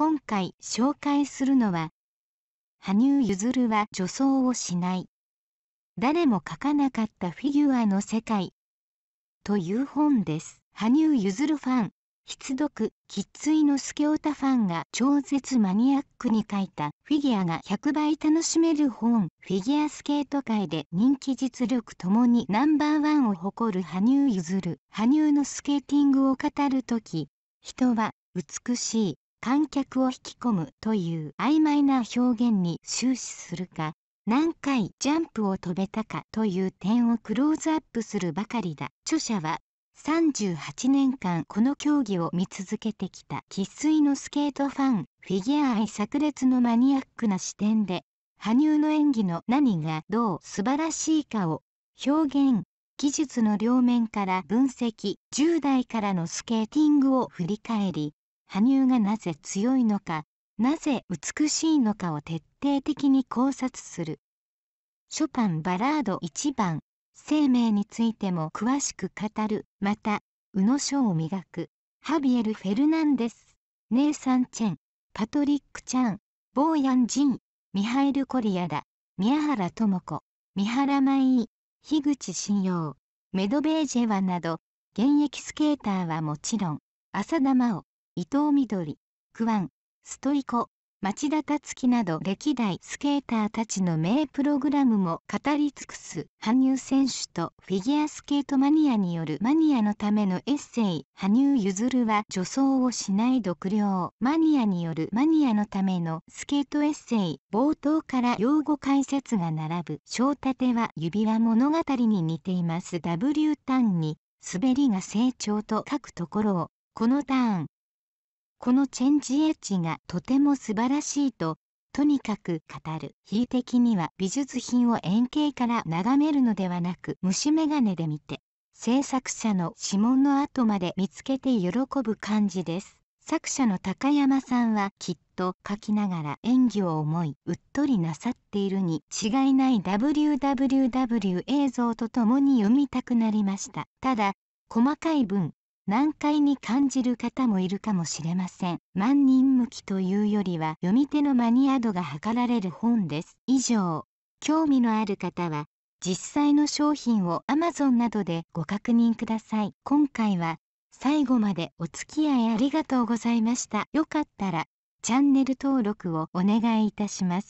今回紹介するのは、羽生結弦は女装をしない。誰も書かなかったフィギュアの世界。という本です。羽生結弦ファン、必読、きっついのスケオタファンが超絶マニアックに書いたフィギュアが100倍楽しめる本、フィギュアスケート界で人気実力ともにナンバーワンを誇る羽生結弦。羽生のスケーティングを語るとき、人は美しい、観客を引き込むという曖昧な表現に終始するか何回ジャンプを飛べたかという点をクローズアップするばかりだ著者は38年間この競技を見続けてきた生粋のスケートファンフィギュア愛炸裂のマニアックな視点で羽生の演技の何がどう素晴らしいかを表現技術の両面から分析10代からのスケーティングを振り返り羽生がなぜ強いのかなぜ美しいのかを徹底的に考察するショパンバラード1番生命についても詳しく語るまた宇野賞を磨くハビエル・フェルナンデスネイサン・チェンパトリック・チャンボーヤン・ジンミハイル・コリアラ宮原智子三原舞衣樋口信用メドベージェワなど現役スケーターはもちろん浅田真央伊藤みどり、クワン、ストイコ、町田達樹など歴代スケーターたちの名プログラムも語り尽くす羽生選手とフィギュアスケートマニアによるマニアのためのエッセイ「羽生結弦は助走をしない独量」マニアによるマニアのためのスケートエッセイ冒頭から用語解説が並ぶ「小ては指輪物語に似ています W ターンに滑りが成長と書くところをこのターンこのチェンジエッジがとても素晴らしいととにかく語る比喩的には美術品を円形から眺めるのではなく虫眼鏡で見て制作者の指紋の跡まで見つけて喜ぶ感じです作者の高山さんはきっと書きながら演技を思いうっとりなさっているに違いない WWW 映像とともに読みたくなりましたただ細かい文難解に感じる方もいるかもしれません万人向きというよりは読み手のマニア度が図られる本です以上興味のある方は実際の商品を Amazon などでご確認ください今回は最後までお付き合いありがとうございましたよかったらチャンネル登録をお願いいたします